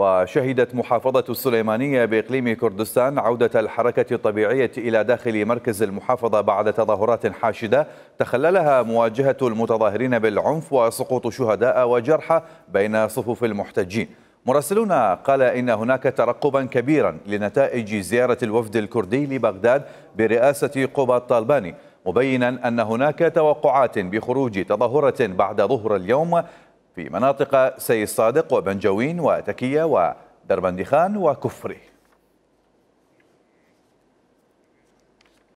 وشهدت محافظة السليمانية بإقليم كردستان عودة الحركة الطبيعية إلى داخل مركز المحافظة بعد تظاهرات حاشدة تخللها مواجهة المتظاهرين بالعنف وسقوط شهداء وجرحى بين صفوف المحتجين مراسلنا قال إن هناك ترقبا كبيرا لنتائج زيارة الوفد الكردي لبغداد برئاسة قوبا الطالباني مبينا أن هناك توقعات بخروج تظاهرة بعد ظهر اليوم في مناطق سي الصادق وبنجوين وتكية ودربندخان وكفري